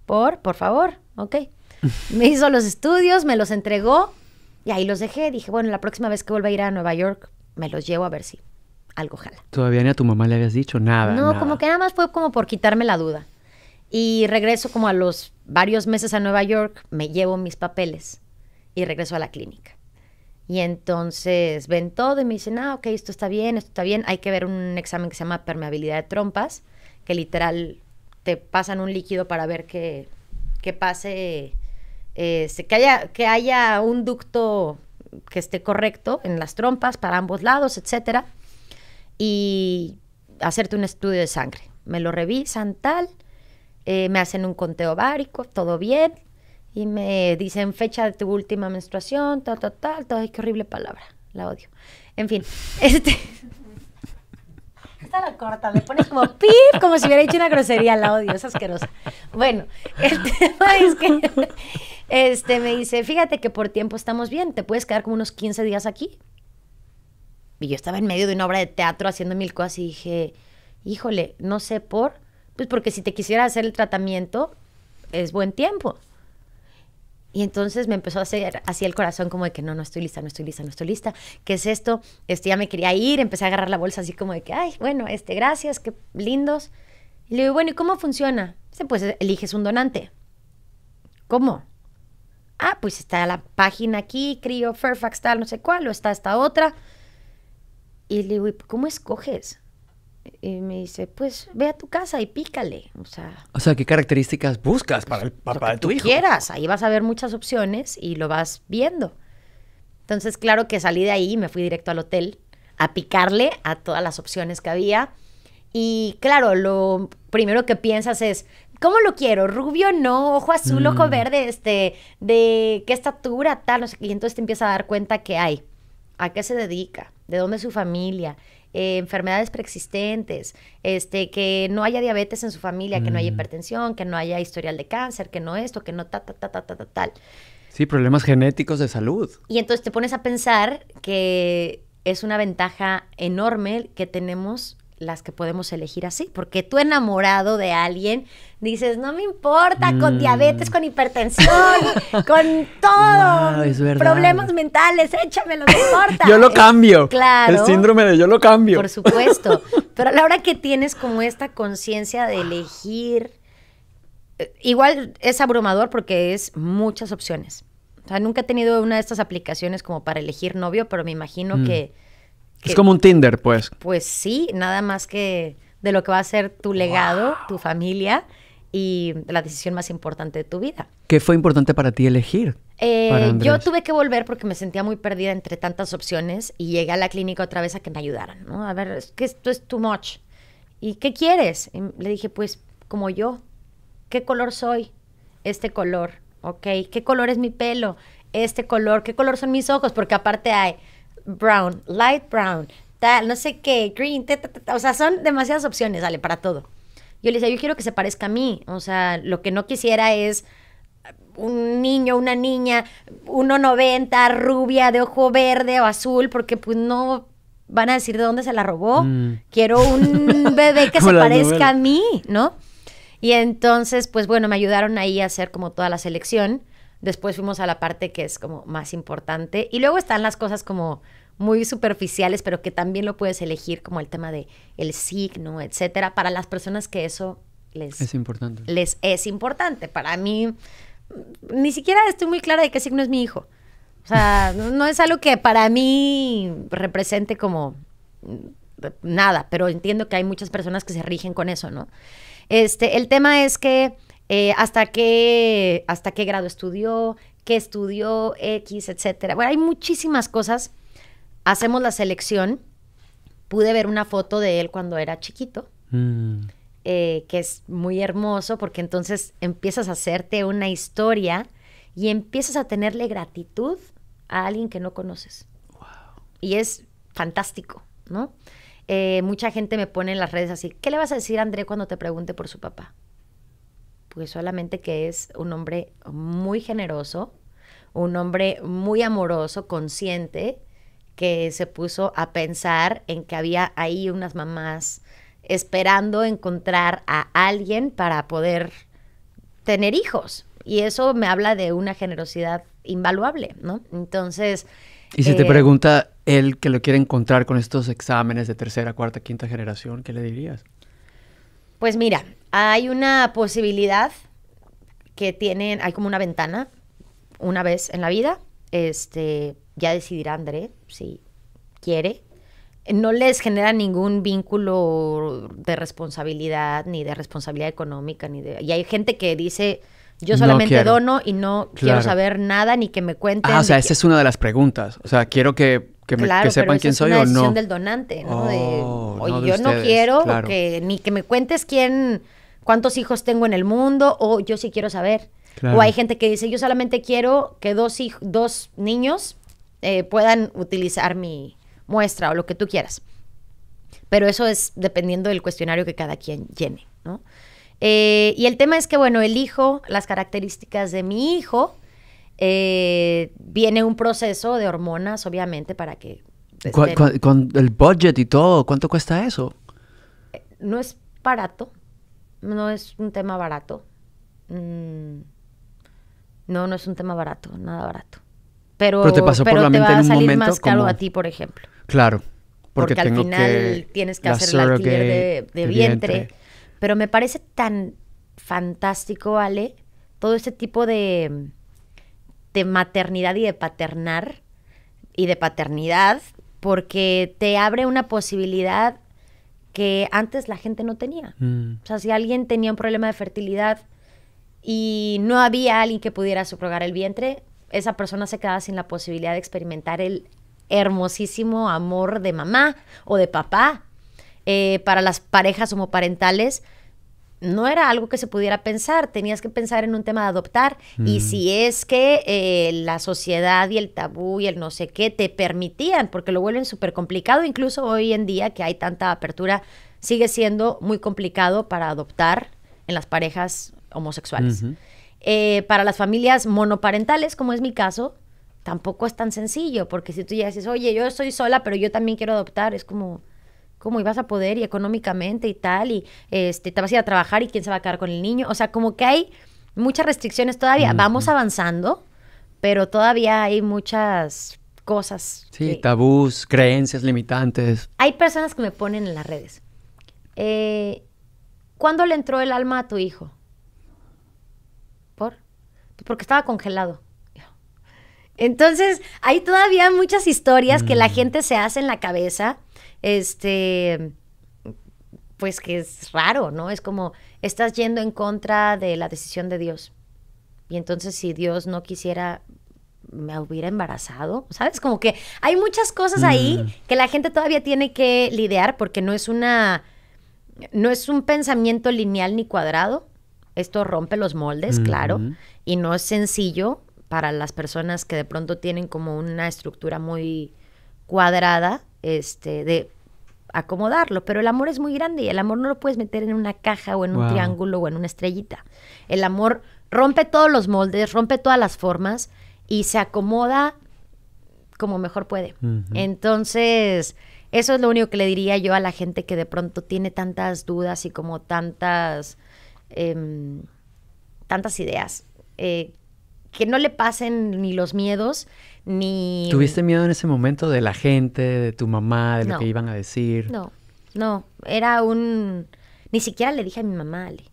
Por, por favor, ok. Me hizo los estudios, me los entregó, y ahí los dejé. Dije, bueno, la próxima vez que vuelva a ir a Nueva York, me los llevo a ver si algo jala. Todavía ni a tu mamá le habías dicho nada. No, como que nada más fue como por quitarme la duda. Y regreso como a los varios meses a Nueva York, me llevo mis papeles y regreso a la clínica. Y entonces ven todo y me dicen, ah, ok, esto está bien, esto está bien. Hay que ver un examen que se llama permeabilidad de trompas, que literal te pasan un líquido para ver que, que pase este, que, haya, que haya un ducto que esté correcto en las trompas para ambos lados, etcétera, y hacerte un estudio de sangre. Me lo revisan tal, eh, me hacen un conteo bárico todo bien, y me dicen fecha de tu última menstruación, tal, tal, tal, tal, qué horrible palabra, la odio. En fin, este... Me pones como pip, como si hubiera hecho una grosería, la odio, es asquerosa. Bueno, el tema es que este, me dice, fíjate que por tiempo estamos bien, te puedes quedar como unos 15 días aquí. Y yo estaba en medio de una obra de teatro haciendo mil cosas y dije, híjole, no sé por, pues porque si te quisiera hacer el tratamiento, es buen tiempo. Y entonces me empezó a hacer así el corazón como de que no, no estoy lista, no estoy lista, no estoy lista. ¿Qué es esto? Este, ya me quería ir, empecé a agarrar la bolsa así como de que, ay, bueno, este, gracias, qué lindos. le digo, bueno, ¿y cómo funciona? Dice, pues eliges un donante. ¿Cómo? Ah, pues está la página aquí, Crio, Fairfax, tal, no sé cuál, o está esta otra. Y le digo, ¿cómo escoges? y me dice, pues ve a tu casa y pícale. O sea, o sea ¿qué características buscas para el papá de tu hijo? quieras, ahí vas a ver muchas opciones y lo vas viendo. Entonces, claro que salí de ahí y me fui directo al hotel a picarle a todas las opciones que había. Y claro, lo primero que piensas es, ¿cómo lo quiero? Rubio no, ojo azul, ojo mm. verde, este, de qué estatura, tal, no sé, Y entonces te empiezas a dar cuenta que hay, a qué se dedica, de dónde es su familia, eh, enfermedades preexistentes, este, que no haya diabetes en su familia, que no haya mm. hipertensión, que no haya historial de cáncer, que no esto, que no ta, ta, ta, ta, ta, ta, tal. Sí, problemas genéticos de salud. Y entonces te pones a pensar que es una ventaja enorme que tenemos las que podemos elegir así, porque tú enamorado de alguien dices, no me importa, con mm. diabetes, con hipertensión, con todo, problemas mentales, échamelo, no importa. yo lo cambio. Claro. El síndrome de yo lo cambio. Por supuesto, pero a la hora que tienes como esta conciencia de elegir, eh, igual es abrumador porque es muchas opciones. O sea, nunca he tenido una de estas aplicaciones como para elegir novio, pero me imagino mm. que es como un Tinder, pues. Pues sí, nada más que de lo que va a ser tu legado, tu familia y la decisión más importante de tu vida. ¿Qué fue importante para ti elegir? Eh, yo tuve que volver porque me sentía muy perdida entre tantas opciones y llegué a la clínica otra vez a que me ayudaran, ¿no? A ver, esto es too much. ¿Y qué quieres? le dije, pues como yo, ¿qué color soy? Este color, ¿ok? ¿Qué color es mi pelo? Este color, ¿qué color son mis ojos? Porque aparte hay brown, light brown, tal, no sé qué, green, o sea, son demasiadas opciones, sale, para todo. Yo le decía, yo quiero que se parezca a mí, o sea, lo que no quisiera es un niño, una niña, 1.90, rubia, de ojo verde o azul, porque pues no van a decir de dónde se la robó. Mm. Quiero un bebé que se parezca a mí, ¿no? Y entonces, pues bueno, me ayudaron ahí a hacer como toda la selección. Después fuimos a la parte que es como más importante. Y luego están las cosas como muy superficiales, pero que también lo puedes elegir, como el tema de el signo, etcétera, para las personas que eso les es importante. Les es importante. Para mí, ni siquiera estoy muy clara de qué signo es mi hijo. O sea, no es algo que para mí represente como nada, pero entiendo que hay muchas personas que se rigen con eso, ¿no? Este, el tema es que eh, hasta, qué, hasta qué grado estudió, qué estudió, X, etcétera. Bueno, hay muchísimas cosas. Hacemos la selección. Pude ver una foto de él cuando era chiquito, mm. eh, que es muy hermoso porque entonces empiezas a hacerte una historia y empiezas a tenerle gratitud a alguien que no conoces. Y es fantástico, ¿no? Eh, mucha gente me pone en las redes así, ¿qué le vas a decir a André cuando te pregunte por su papá? Pues solamente que es un hombre muy generoso, un hombre muy amoroso, consciente, que se puso a pensar en que había ahí unas mamás esperando encontrar a alguien para poder tener hijos. Y eso me habla de una generosidad invaluable, ¿no? Entonces... Y si te eh, pregunta él que lo quiere encontrar con estos exámenes de tercera, cuarta, quinta generación, ¿qué le dirías? Pues mira, hay una posibilidad que tienen, hay como una ventana, una vez en la vida, este, ya decidirá André si quiere. No les genera ningún vínculo de responsabilidad, ni de responsabilidad económica, ni de... Y hay gente que dice, yo solamente dono y no quiero saber nada ni que me cuenten. Ah, o sea, esa es una de las preguntas. O sea, quiero que que, sepan quién soy o no. Es del donante, ¿no? Oh, yo no quiero que ni que me cuentes quién, cuántos hijos tengo en el mundo o yo sí quiero saber. O hay gente que dice, yo solamente quiero que dos, dos niños eh, puedan utilizar mi muestra o lo que tú quieras. Pero eso es dependiendo del cuestionario que cada quien llene, ¿no? Eh, y el tema es que, bueno, elijo las características de mi hijo eh, viene un proceso de hormonas, obviamente, para que... ¿Con, el budget y todo, ¿cuánto cuesta eso? Eh, no es barato, no es un tema barato. Mm, no, no es un tema barato, nada barato. Pero, te va a salir más caro a ti, por ejemplo. Claro, porque, al final tienes que hacer la alquiler de, vientre. Pero me parece tan fantástico, Ale, todo ese tipo de de maternidad y de paternar y de paternidad, porque te abre una posibilidad que antes la gente no tenía. Mm. O sea, si alguien tenía un problema de fertilidad y no había alguien que pudiera subrogar el vientre, esa persona se quedaba sin la posibilidad de experimentar el hermosísimo amor de mamá o de papá. Eh, para las parejas homoparentales, no era algo que se pudiera pensar, tenías que pensar en un tema de adoptar y mm. si es que eh, la sociedad y el tabú y el no sé qué te permitían, porque lo vuelven súper complicado, incluso hoy en día que hay tanta apertura, sigue siendo muy complicado para adoptar en las parejas homosexuales. Eh, para las familias monoparentales, como es mi caso, tampoco es tan sencillo, porque si tú ya dices, oye, yo estoy sola, pero yo también quiero adoptar, es como cómo ibas a poder y económicamente y tal, y este, te vas a ir a trabajar y quién se va a quedar con el niño. O sea, como que hay muchas restricciones todavía. Vamos avanzando, pero todavía hay muchas cosas. Sí, tabús, creencias limitantes. Hay personas que me ponen en las redes. Eh, ¿Cuándo le entró el alma a tu hijo? ¿Por? Porque estaba congelado. Entonces, hay todavía muchas historias que la mm. gente se hace en la cabeza este, pues que es raro, ¿no? Es como, estás yendo en contra de la decisión de Dios. Y entonces si Dios no quisiera, me hubiera embarazado, ¿sabes? Como que hay muchas cosas ahí mm. que la gente todavía tiene que lidiar porque no es una, no es un pensamiento lineal ni cuadrado. Esto rompe los moldes, claro, y no es sencillo para las personas que de pronto tienen como una estructura muy cuadrada este, de acomodarlo, pero el amor es muy grande y el amor no lo puedes meter en una caja o en un triángulo o en una estrellita. El amor rompe todos los moldes, rompe todas las formas y se acomoda como mejor puede. Entonces, eso es lo único que le diría yo a la gente que de pronto tiene tantas dudas y como tantas, em, tantas ideas. Eh, que no le pasen ni los miedos, ¿Tuviste miedo en ese momento de la gente, de tu mamá, de lo que iban a decir? No, no, era un... Ni siquiera le dije a mi mamá, Ale.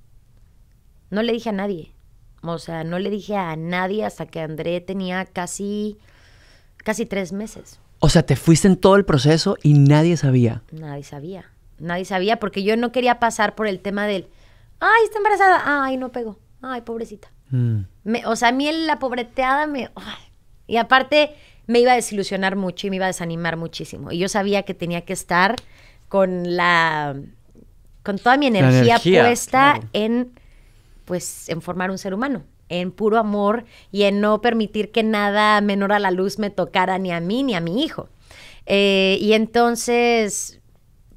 No le dije a nadie. O sea, no le dije a nadie hasta que André tenía casi, casi tres meses. O sea, te fuiste en todo el proceso y nadie sabía. Nadie sabía. Nadie sabía porque yo no quería pasar por el tema del, ay, está embarazada, ay, no pegó, ay, pobrecita. Mm. o sea, a mí la pobreteada me, y aparte me iba a desilusionar mucho y me iba a desanimar muchísimo. Y yo sabía que tenía que estar con la con toda mi energía, puesta en pues en formar un ser humano, en puro amor y en no permitir que nada menor a la luz me tocara ni a mí ni a mi hijo. Eh, y entonces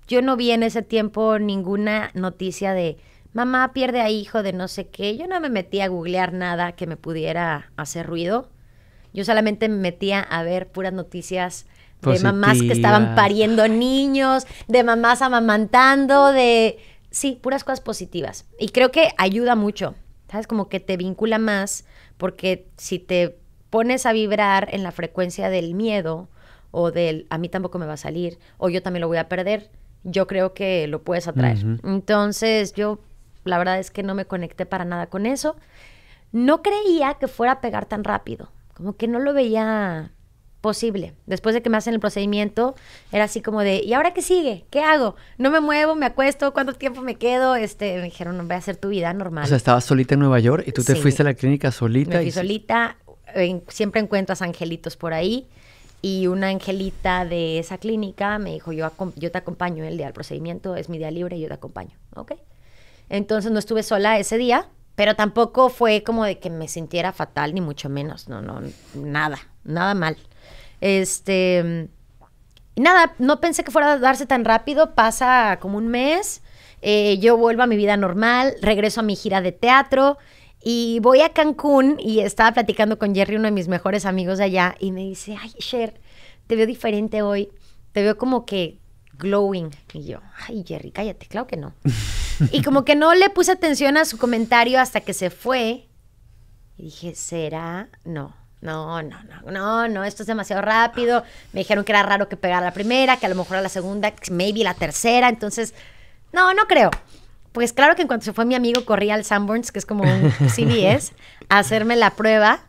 yo no vi en ese tiempo ninguna noticia de mamá pierde a hijo de no sé qué. Yo no me metí a googlear nada que me pudiera hacer ruido. Yo solamente me metía a ver puras noticias de mamás que estaban pariendo niños, de mamás amamantando, de... Sí, puras cosas positivas. Y creo que ayuda mucho, ¿sabes? Como que te vincula más, porque si te pones a vibrar en la frecuencia del miedo o del a mí tampoco me va a salir o yo también lo voy a perder, yo creo que lo puedes atraer. Entonces yo la verdad es que no me conecté para nada con eso. No creía que fuera a pegar tan rápido como que no lo veía posible. Después de que me hacen el procedimiento, era así como de, ¿y ahora qué sigue? ¿Qué hago? No me muevo, me acuesto, ¿cuánto tiempo me quedo? Este, me dijeron, no, voy a hacer tu vida normal. O sea, estabas solita en Nueva York y tú te fuiste a la clínica solita. Me solita, siempre encuentras angelitos por ahí. Y una angelita de esa clínica me dijo, yo, yo te acompaño el día del procedimiento, es mi día libre, y yo te acompaño, ¿ok? Entonces no estuve sola ese día, pero tampoco fue como de que me sintiera fatal, ni mucho menos. No, no, nada, nada mal. Este. Nada, no pensé que fuera a darse tan rápido. Pasa como un mes. Eh, yo vuelvo a mi vida normal. Regreso a mi gira de teatro. Y voy a Cancún y estaba platicando con Jerry, uno de mis mejores amigos de allá, y me dice, ay, Sher, te veo diferente hoy. Te veo como que glowing. Y yo, ay, Jerry, cállate, claro que no. Y como que no le puse atención a su comentario hasta que se fue. Y dije, ¿será? No. No, no, no, no, no, esto es demasiado rápido. Me dijeron que era raro que pegara la primera, que a lo mejor a la segunda, maybe la tercera. Entonces, no, no creo. Pues claro que en cuanto se fue mi amigo, corrí al Sanborns, que es como un CBS, a hacerme la prueba.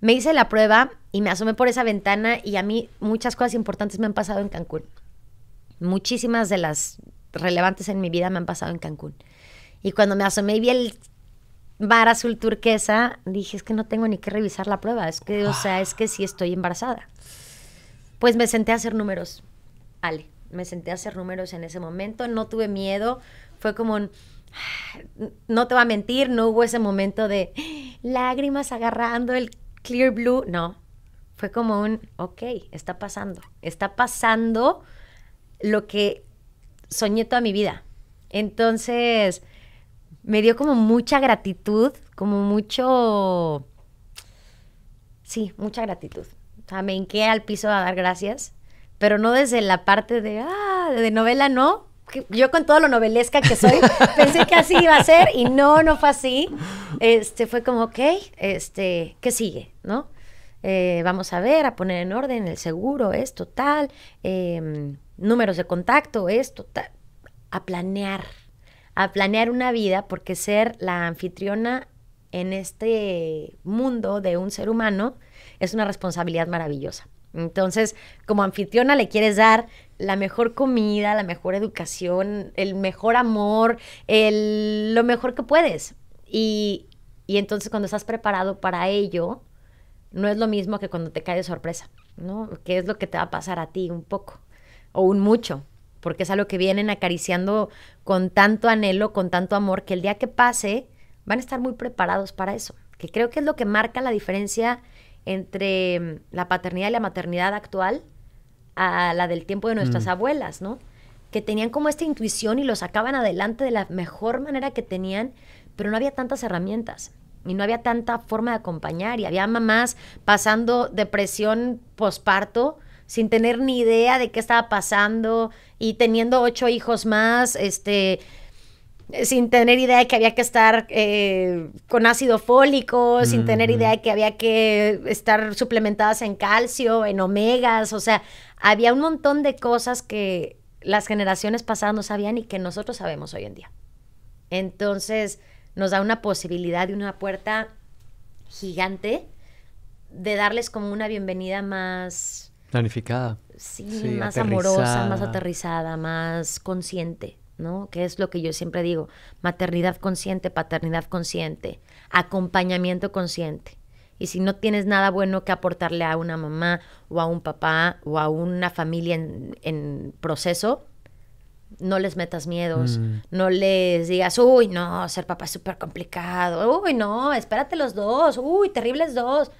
Me hice la prueba y me asomé por esa ventana y a mí muchas cosas importantes me han pasado en Cancún. Muchísimas de las relevantes en mi vida me han pasado en Cancún. Y cuando me asomé y vi el bar azul turquesa, dije, es que no tengo ni que revisar la prueba, es que, o sea, es que sí estoy embarazada. Pues me senté a hacer números, Ale, me senté a hacer números en ese momento, no tuve miedo, fue como, un, no te va a mentir, no hubo ese momento de lágrimas agarrando el clear blue, no, fue como un, ok, está pasando, está pasando lo que soñé toda mi vida. Entonces, me dio como mucha gratitud, como mucho... Sí, mucha gratitud. O sea, me hinqué al piso a dar gracias, pero no desde la parte de, ah, de novela, no. Yo con todo lo novelesca que soy, pensé que así iba a ser y no, no fue así. Este, fue como, ok, este, ¿qué sigue? ¿No? Eh, vamos a ver, a poner en orden el seguro, esto, tal, em, números de contacto, esto, tal, a planear, a planear una vida, porque ser la anfitriona en este mundo de un ser humano es una responsabilidad maravillosa. Entonces, como anfitriona le quieres dar la mejor comida, la mejor educación, el mejor amor, el, lo mejor que puedes. y entonces cuando estás preparado para ello, no es lo mismo que cuando te cae de sorpresa, ¿no? ¿Qué es lo que te va a pasar a ti un poco o un mucho? Porque es algo que vienen acariciando con tanto anhelo, con tanto amor, que el día que pase van a estar muy preparados para eso, que creo que es lo que marca la diferencia entre mm, la paternidad y la maternidad actual a la del tiempo de nuestras mm. abuelas, ¿no? Que tenían como esta intuición y lo sacaban adelante de la mejor manera que tenían, pero no había tantas herramientas y no había tanta forma de acompañar y había mamás pasando depresión posparto sin tener ni idea de qué estaba pasando y teniendo ocho hijos más, este, sin tener idea de que había que estar eh, con ácido fólico, sin tener idea de que había que estar suplementadas en calcio, en omegas, o sea, había un montón de cosas que las generaciones pasadas no sabían y que nosotros sabemos hoy en día. Entonces, nos da una posibilidad y una puerta gigante de darles como una bienvenida más... Planificada. Sí, más amorosa, más aterrizada, más consciente, ¿no? Que es lo que yo siempre digo, maternidad consciente, paternidad consciente, acompañamiento consciente. Y si no tienes nada bueno que aportarle a una mamá o a un papá o a una familia en proceso, no les metas miedos, mm. no les digas, uy, no, ser papá es súper complicado, uy, no, espérate los dos, uy, terribles dos.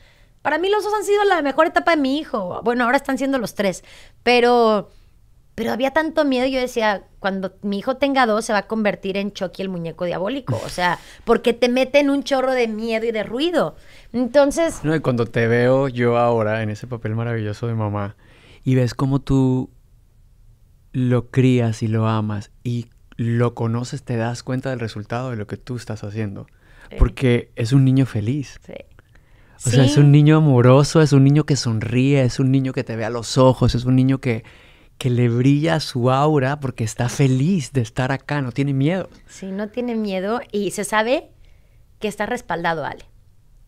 Para mí los dos han sido la mejor etapa de mi hijo. Bueno, ahora están siendo los tres, pero, pero había tanto miedo, yo decía, cuando mi hijo tenga dos se va a convertir en Chucky el muñeco diabólico, o sea, porque te mete en un chorro de miedo y de ruido. Entonces... No, y cuando te veo yo ahora en ese papel maravilloso de mamá y ves cómo tú lo crías y lo amas y lo conoces, te das cuenta del resultado de lo que tú estás haciendo. Porque es un niño feliz. Sí. O sea, es un niño amoroso, es un niño que sonríe, es un niño que te ve a los ojos, es un niño que, que le brilla su aura porque está feliz de estar acá, no tiene miedo. Sí, no tiene miedo y se sabe que está respaldado, Ale.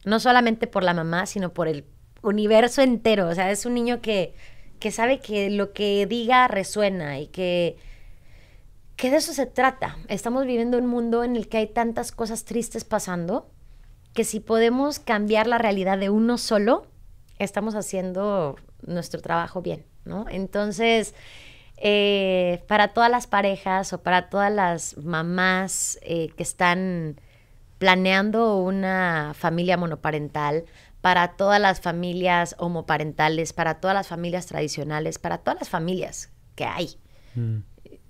No solamente por la mamá, sino por el universo entero. O sea, es un niño que que sabe que lo que diga resuena y que, de eso se trata. Estamos viviendo un mundo en el que hay tantas cosas tristes pasando que si podemos cambiar la realidad de uno solo, estamos haciendo nuestro trabajo bien, ¿no? Entonces, eh, para todas las parejas o para todas las mamás eh, que están planeando una familia monoparental, para todas las familias homoparentales, para todas las familias tradicionales, para todas las familias que hay. Mm.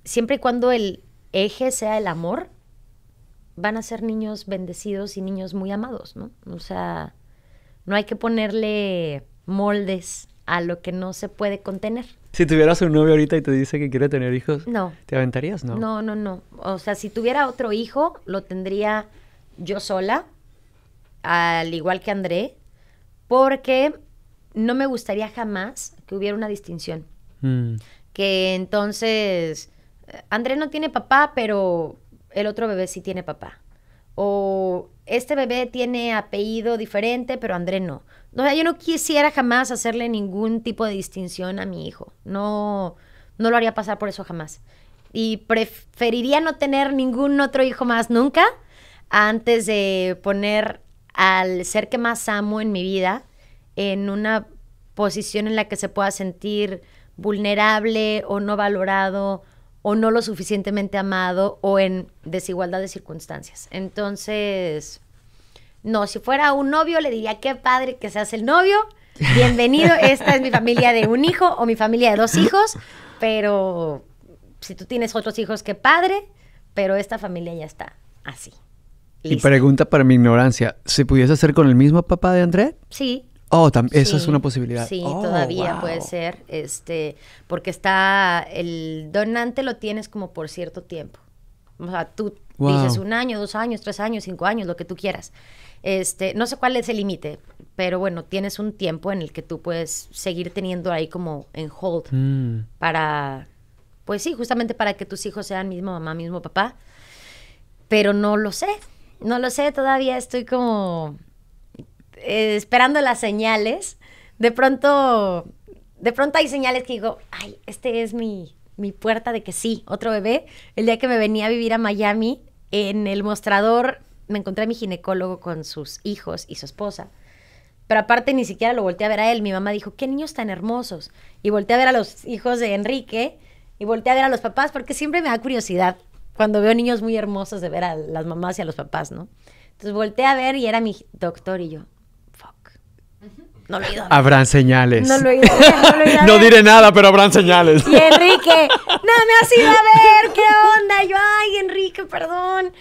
Siempre y cuando el eje sea el amor, van a ser niños bendecidos y niños muy amados, ¿no? O sea, no hay que ponerle moldes a lo que no se puede contener. Si tuvieras un novio ahorita y te dice que quiere tener hijos, no. ¿te aventarías, no? No, no, no. O sea, si tuviera otro hijo, lo tendría yo sola, al igual que André, porque no me gustaría jamás que hubiera una distinción. Mm. Que entonces, eh, André no tiene papá, pero el otro bebé sí tiene papá. O este bebé tiene apellido diferente, pero André no. O sea, yo no quisiera jamás hacerle ningún tipo de distinción a mi hijo. No, no lo haría pasar por eso jamás. Y preferiría no tener ningún otro hijo más nunca antes de poner al ser que más amo en mi vida, en una posición en la que se pueda sentir vulnerable o no valorado o no lo suficientemente amado o en desigualdad de circunstancias. Entonces, no, si fuera un novio le diría qué padre que seas el novio, bienvenido, esta es mi familia de un hijo o mi familia de dos hijos, pero si tú tienes otros hijos, qué padre, pero esta familia ya está así. Y pregunta para mi ignorancia, ¿se pudiese hacer con el mismo papá de André? Sí. Oh, esa es una posibilidad. Sí, oh, todavía puede ser, este, porque está, el donante lo tienes como por cierto tiempo. O sea, tú dices un año, dos años, tres años, cinco años, lo que tú quieras. Este, no sé cuál es el límite, pero bueno, tienes un tiempo en el que tú puedes seguir teniendo ahí como en hold mm. para, pues sí, justamente para que tus hijos sean mismo mamá, mismo papá, pero no lo sé. No lo sé, todavía estoy como eh, esperando las señales. De pronto, de pronto hay señales que digo, ay, este es mi, mi puerta de que sí, otro bebé. El día que me venía a vivir a Miami, en el mostrador me encontré a mi ginecólogo con sus hijos y su esposa. Pero aparte ni siquiera lo volteé a ver a él. Mi mamá dijo, qué niños tan hermosos. Y volteé a ver a los hijos de Enrique y volteé a ver a los papás porque siempre me da curiosidad cuando veo niños muy hermosos de ver a las mamás y a los papás, ¿no? Entonces volteé a ver y era mi doctor y yo, fuck. No lo he ido a Habrán señales. No lo he ido a No, lo he diré nada, pero habrán señales. Y Enrique, no me has ido a ver, ¿qué onda? yo, ay, Enrique, perdón.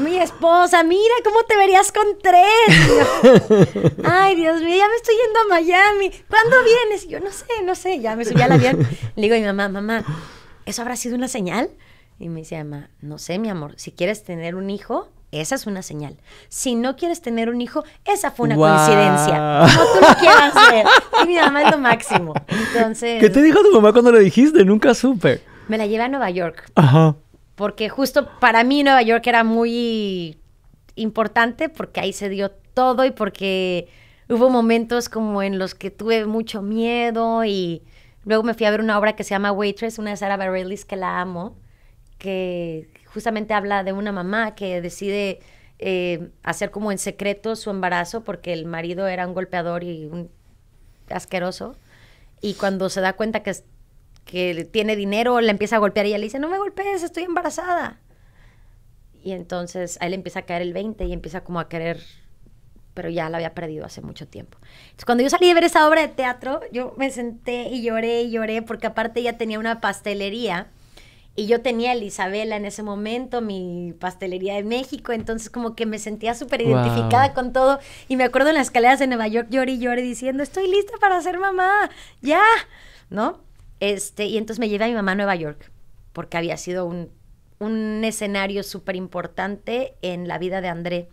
Mi esposa, mira cómo te verías con tres. Ay, Dios mío, ya me estoy yendo a Miami. ¿Cuándo vienes? yo no sé, no sé, ya me subí al avión. Le digo a mi mamá, mamá, ¿eso habrá sido una señal? Y me dice, mamá, no sé, mi amor, si quieres tener un hijo, esa es una señal. Si no quieres tener un hijo, esa fue una coincidencia. No tú lo quieras ver. Y mi mamá es lo máximo. Entonces. ¿Qué te dijo tu mamá cuando lo dijiste? Nunca supe. Me la llevé a Nueva York. Ajá. Porque justo para mí Nueva York era muy importante porque ahí se dio todo y porque hubo momentos como en los que tuve mucho miedo y luego me fui a ver una obra que se llama Waitress, una de Sarah Bareilles que la amo que justamente habla de una mamá que decide eh, hacer como en secreto su embarazo porque el marido era un golpeador y un asqueroso. Y cuando se da cuenta que, que tiene dinero, la empieza a golpear y ella le dice, no me golpees, estoy embarazada. Y entonces a él empieza a caer el 20 y empieza como a querer, pero ya la había perdido hace mucho tiempo. Entonces cuando yo salí de ver esa obra de teatro, yo me senté y lloré y lloré porque aparte ella tenía una pastelería y yo tenía a Isabela en ese momento, mi pastelería de México, entonces como que me sentía súper identificada con todo. Y me acuerdo en las escaleras de Nueva York lloré y lloré diciendo, estoy lista para ser mamá, ya, ¿no? Este, y entonces me llevé a mi mamá a Nueva York, porque había sido un, escenario súper importante en la vida de André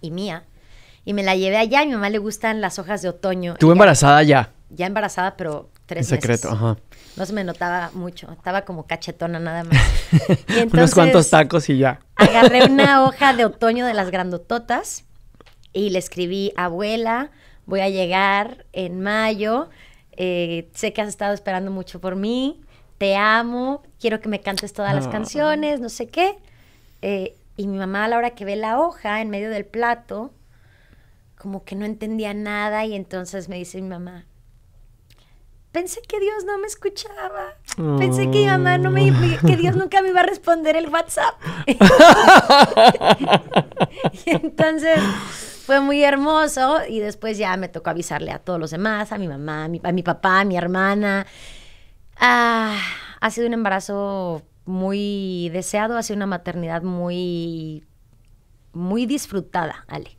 y mía. Y me la llevé allá, a mi mamá le gustan las hojas de otoño. Estuve embarazada ya. Ya embarazada, pero secreto, ajá. No se me notaba mucho, estaba como cachetona nada más. Unos cuantos tacos y ya. agarré una hoja de otoño de las grandototas y le escribí, abuela, voy a llegar en mayo, eh, sé que has estado esperando mucho por mí, te amo, quiero que me cantes todas las ah. canciones, no sé qué. Eh, y mi mamá a la hora que ve la hoja en medio del plato, como que no entendía nada y entonces me dice mi mamá, pensé que Dios no me escuchaba. Pensé que mi mamá no me, que Dios nunca me iba a responder el WhatsApp. y entonces fue muy hermoso y después ya me tocó avisarle a todos los demás, a mi mamá, a mi, papá, a mi hermana. Ah, ha sido un embarazo muy deseado, ha sido una maternidad muy, muy disfrutada, Ale.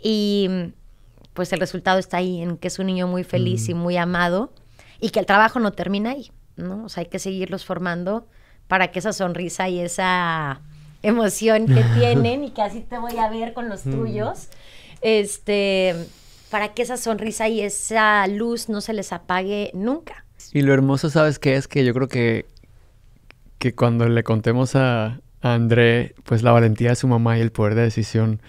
Y pues el resultado está ahí en que es un niño muy feliz mm. y muy amado y que el trabajo no termina ahí, ¿no? hay que seguirlos formando para que esa sonrisa y esa emoción que tienen y que así te voy a ver con los mm. tuyos, este, para que esa sonrisa y esa luz no se les apague nunca. Y lo hermoso, ¿sabes qué es? Que yo creo que, que cuando le contemos a, André, pues la valentía de su mamá y el poder de decisión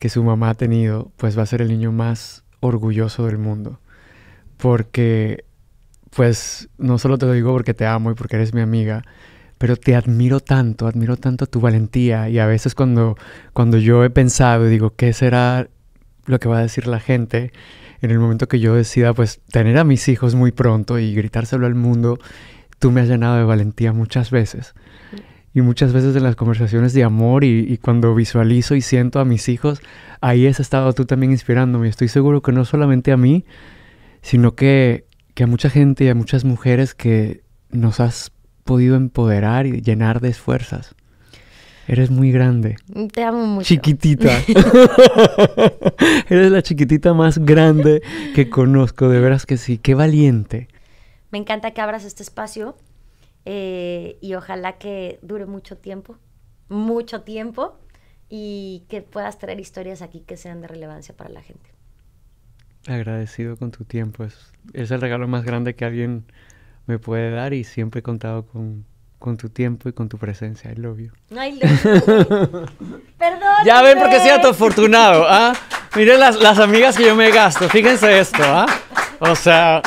que su mamá ha tenido, pues va a ser el niño más orgulloso del mundo. Porque pues no solo te lo digo porque te amo y porque eres mi amiga, pero te admiro tanto, admiro tanto tu valentía y a veces cuando, cuando yo he pensado y digo, ¿qué será lo que va a decir la gente? En el momento que yo decida pues tener a mis hijos muy pronto y gritárselo al mundo, tú me has llenado de valentía muchas veces. Y muchas veces en las conversaciones de amor y, y, cuando visualizo y siento a mis hijos, ahí has estado tú también inspirándome. Estoy seguro que no solamente a mí, sino que que a mucha gente y a muchas mujeres que nos has podido empoderar y llenar de fuerzas. Eres muy grande. Te amo mucho. Chiquitita. Eres la chiquitita más grande que conozco, de veras que sí. Qué valiente. Me encanta que abras este espacio eh, y ojalá que dure mucho tiempo, mucho tiempo, y que puedas traer historias aquí que sean de relevancia para la gente agradecido con tu tiempo. Es, es, el regalo más grande que alguien me puede dar y siempre he contado con, tu tiempo y con tu presencia. I love you. Perdón. Ya ven porque soy afortunado, ¿ah? Miren las, amigas que yo me gasto. Fíjense esto, ¿ah? O sea...